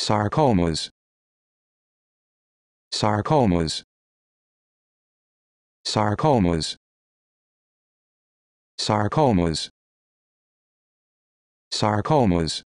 sarcomas sarcomas sarcomas sarcomas sarcomas